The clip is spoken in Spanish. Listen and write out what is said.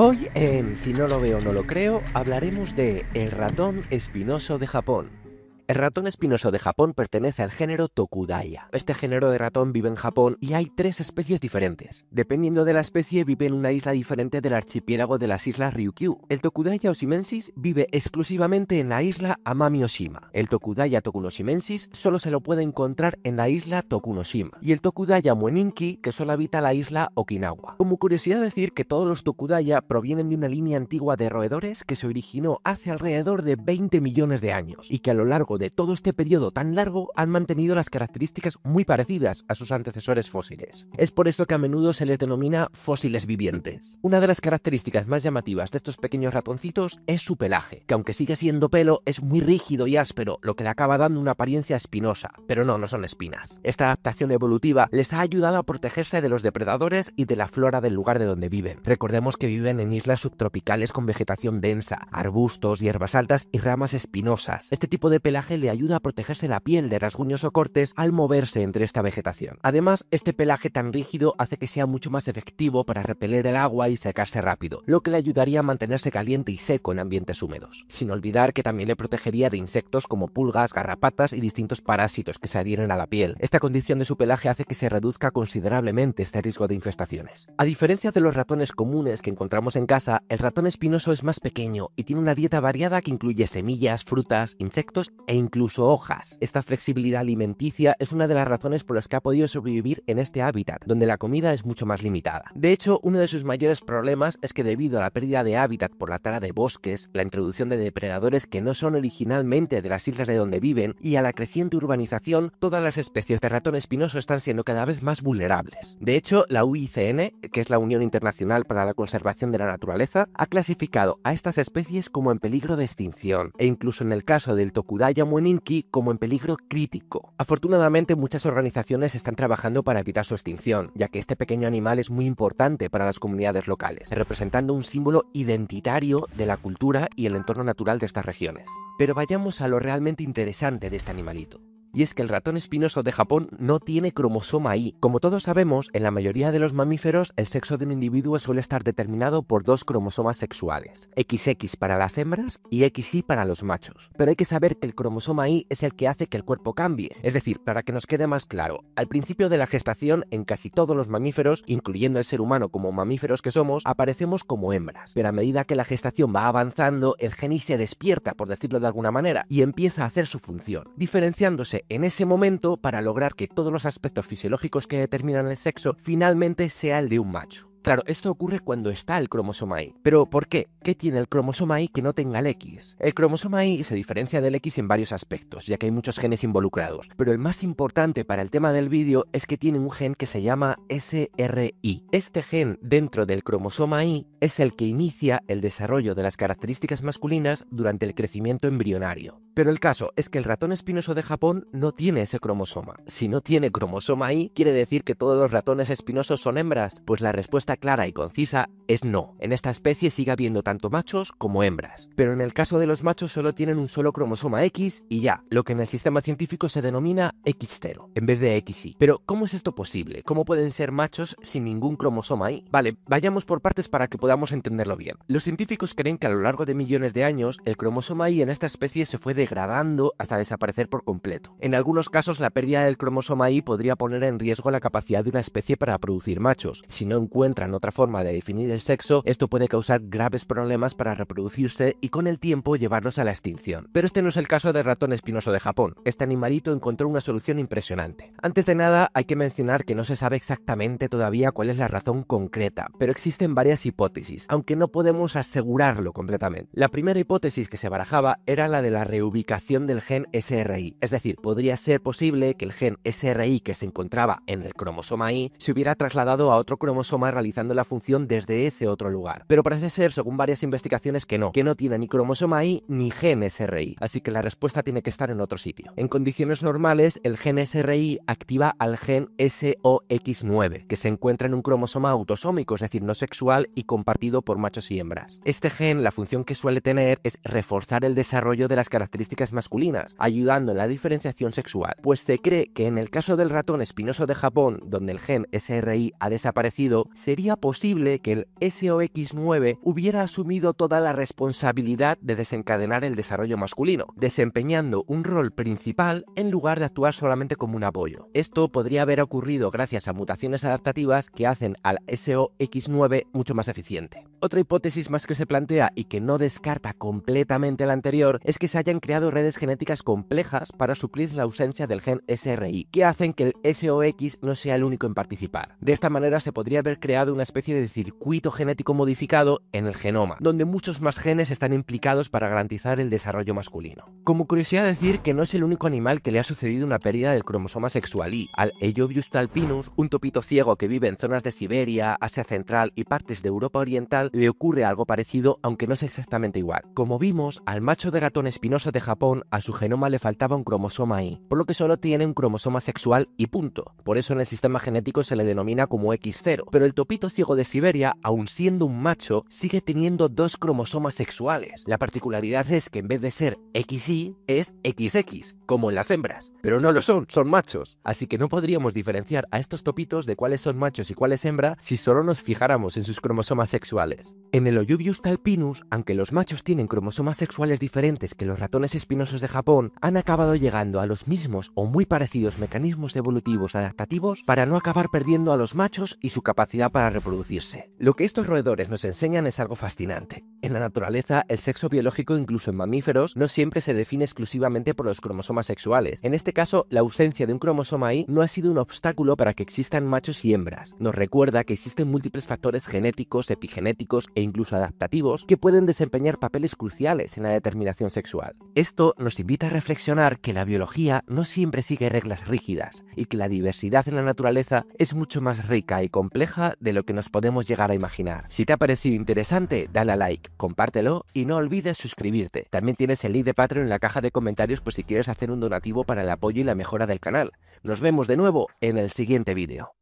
Hoy en Si no lo veo no lo creo hablaremos de el ratón espinoso de Japón. El ratón espinoso de Japón pertenece al género Tokudaya. Este género de ratón vive en Japón y hay tres especies diferentes. Dependiendo de la especie, vive en una isla diferente del archipiélago de las islas Ryukyu. El Tokudaya osimensis vive exclusivamente en la isla Amami-Oshima. El Tokudaya tokunoshimensis solo se lo puede encontrar en la isla Tokunoshima. Y el Tokudaya mueninki, que solo habita la isla Okinawa. Como curiosidad decir que todos los Tokudaya provienen de una línea antigua de roedores que se originó hace alrededor de 20 millones de años y que a lo largo de todo este periodo tan largo han mantenido las características muy parecidas a sus antecesores fósiles. Es por esto que a menudo se les denomina fósiles vivientes. Una de las características más llamativas de estos pequeños ratoncitos es su pelaje, que aunque sigue siendo pelo, es muy rígido y áspero, lo que le acaba dando una apariencia espinosa. Pero no, no son espinas. Esta adaptación evolutiva les ha ayudado a protegerse de los depredadores y de la flora del lugar de donde viven. Recordemos que viven en islas subtropicales con vegetación densa, arbustos, hierbas altas y ramas espinosas. Este tipo de pelaje le ayuda a protegerse la piel de rasguños o cortes al moverse entre esta vegetación. Además, este pelaje tan rígido hace que sea mucho más efectivo para repeler el agua y secarse rápido, lo que le ayudaría a mantenerse caliente y seco en ambientes húmedos. Sin olvidar que también le protegería de insectos como pulgas, garrapatas y distintos parásitos que se adhieren a la piel. Esta condición de su pelaje hace que se reduzca considerablemente este riesgo de infestaciones. A diferencia de los ratones comunes que encontramos en casa, el ratón espinoso es más pequeño y tiene una dieta variada que incluye semillas, frutas, insectos e incluso hojas. Esta flexibilidad alimenticia es una de las razones por las que ha podido sobrevivir en este hábitat, donde la comida es mucho más limitada. De hecho, uno de sus mayores problemas es que debido a la pérdida de hábitat por la tala de bosques, la introducción de depredadores que no son originalmente de las islas de donde viven y a la creciente urbanización, todas las especies de ratón espinoso están siendo cada vez más vulnerables. De hecho, la UICN, que es la Unión Internacional para la Conservación de la Naturaleza, ha clasificado a estas especies como en peligro de extinción, e incluso en el caso del Tokudaya Inki, como en peligro crítico. Afortunadamente muchas organizaciones están trabajando para evitar su extinción, ya que este pequeño animal es muy importante para las comunidades locales, representando un símbolo identitario de la cultura y el entorno natural de estas regiones. Pero vayamos a lo realmente interesante de este animalito. Y es que el ratón espinoso de Japón no tiene cromosoma Y. Como todos sabemos, en la mayoría de los mamíferos el sexo de un individuo suele estar determinado por dos cromosomas sexuales, XX para las hembras y XY para los machos. Pero hay que saber que el cromosoma Y es el que hace que el cuerpo cambie. Es decir, para que nos quede más claro, al principio de la gestación en casi todos los mamíferos, incluyendo el ser humano como mamíferos que somos, aparecemos como hembras. Pero a medida que la gestación va avanzando, el gen se despierta, por decirlo de alguna manera, y empieza a hacer su función, diferenciándose en ese momento para lograr que todos los aspectos fisiológicos que determinan el sexo finalmente sea el de un macho. Claro, esto ocurre cuando está el cromosoma Y. Pero ¿por qué? ¿Qué tiene el cromosoma Y que no tenga el X? El cromosoma Y se diferencia del X en varios aspectos, ya que hay muchos genes involucrados. Pero el más importante para el tema del vídeo es que tiene un gen que se llama SRI. Este gen dentro del cromosoma Y es el que inicia el desarrollo de las características masculinas durante el crecimiento embrionario. Pero el caso es que el ratón espinoso de Japón no tiene ese cromosoma. Si no tiene cromosoma Y, ¿quiere decir que todos los ratones espinosos son hembras? Pues la respuesta clara y concisa es no. En esta especie sigue habiendo tanto machos como hembras. Pero en el caso de los machos solo tienen un solo cromosoma X y ya, lo que en el sistema científico se denomina X0, en vez de XY. Pero, ¿cómo es esto posible? ¿Cómo pueden ser machos sin ningún cromosoma Y? Vale, vayamos por partes para que podamos entenderlo bien. Los científicos creen que a lo largo de millones de años, el cromosoma Y en esta especie se fue de degradando hasta desaparecer por completo. En algunos casos, la pérdida del cromosoma Y podría poner en riesgo la capacidad de una especie para producir machos. Si no encuentran otra forma de definir el sexo, esto puede causar graves problemas para reproducirse y con el tiempo llevarlos a la extinción. Pero este no es el caso del ratón espinoso de Japón. Este animalito encontró una solución impresionante. Antes de nada, hay que mencionar que no se sabe exactamente todavía cuál es la razón concreta, pero existen varias hipótesis, aunque no podemos asegurarlo completamente. La primera hipótesis que se barajaba era la de la reubicación ubicación del gen SRI. Es decir, podría ser posible que el gen SRI que se encontraba en el cromosoma I se hubiera trasladado a otro cromosoma realizando la función desde ese otro lugar. Pero parece ser, según varias investigaciones, que no, que no tiene ni cromosoma I ni gen SRI, así que la respuesta tiene que estar en otro sitio. En condiciones normales, el gen SRI activa al gen SOX9, que se encuentra en un cromosoma autosómico, es decir, no sexual y compartido por machos y hembras. Este gen, la función que suele tener es reforzar el desarrollo de las características masculinas, ayudando en la diferenciación sexual, pues se cree que en el caso del ratón espinoso de Japón, donde el gen SRI ha desaparecido, sería posible que el SOX9 hubiera asumido toda la responsabilidad de desencadenar el desarrollo masculino, desempeñando un rol principal en lugar de actuar solamente como un apoyo. Esto podría haber ocurrido gracias a mutaciones adaptativas que hacen al SOX9 mucho más eficiente. Otra hipótesis más que se plantea y que no descarta completamente la anterior es que se hayan creado redes genéticas complejas para suplir la ausencia del gen SRI, que hacen que el SOX no sea el único en participar. De esta manera se podría haber creado una especie de circuito genético modificado en el genoma, donde muchos más genes están implicados para garantizar el desarrollo masculino. Como curiosidad decir que no es el único animal que le ha sucedido una pérdida del cromosoma sexual y al Eiobius talpinus, un topito ciego que vive en zonas de Siberia, Asia Central y partes de Europa Oriental, le ocurre algo parecido, aunque no es exactamente igual. Como vimos, al macho de ratón espinoso de Japón a su genoma le faltaba un cromosoma Y, por lo que solo tiene un cromosoma sexual y punto. Por eso en el sistema genético se le denomina como X0. Pero el topito ciego de Siberia, aun siendo un macho, sigue teniendo dos cromosomas sexuales. La particularidad es que en vez de ser XY, es XX, como en las hembras. Pero no lo son, son machos. Así que no podríamos diferenciar a estos topitos de cuáles son machos y cuáles hembras si solo nos fijáramos en sus cromosomas sexuales. En el Oyubius talpinus, aunque los machos tienen cromosomas sexuales diferentes que los ratones espinosos de Japón, han acabado llegando a los mismos o muy parecidos mecanismos evolutivos adaptativos para no acabar perdiendo a los machos y su capacidad para reproducirse. Lo que estos roedores nos enseñan es algo fascinante. En la naturaleza, el sexo biológico, incluso en mamíferos, no siempre se define exclusivamente por los cromosomas sexuales. En este caso, la ausencia de un cromosoma Y no ha sido un obstáculo para que existan machos y hembras. Nos recuerda que existen múltiples factores genéticos, epigenéticos e incluso adaptativos que pueden desempeñar papeles cruciales en la determinación sexual. Esto nos invita a reflexionar que la biología no siempre sigue reglas rígidas y que la diversidad en la naturaleza es mucho más rica y compleja de lo que nos podemos llegar a imaginar. Si te ha parecido interesante, dale a like compártelo y no olvides suscribirte. También tienes el link de Patreon en la caja de comentarios por si quieres hacer un donativo para el apoyo y la mejora del canal. Nos vemos de nuevo en el siguiente vídeo.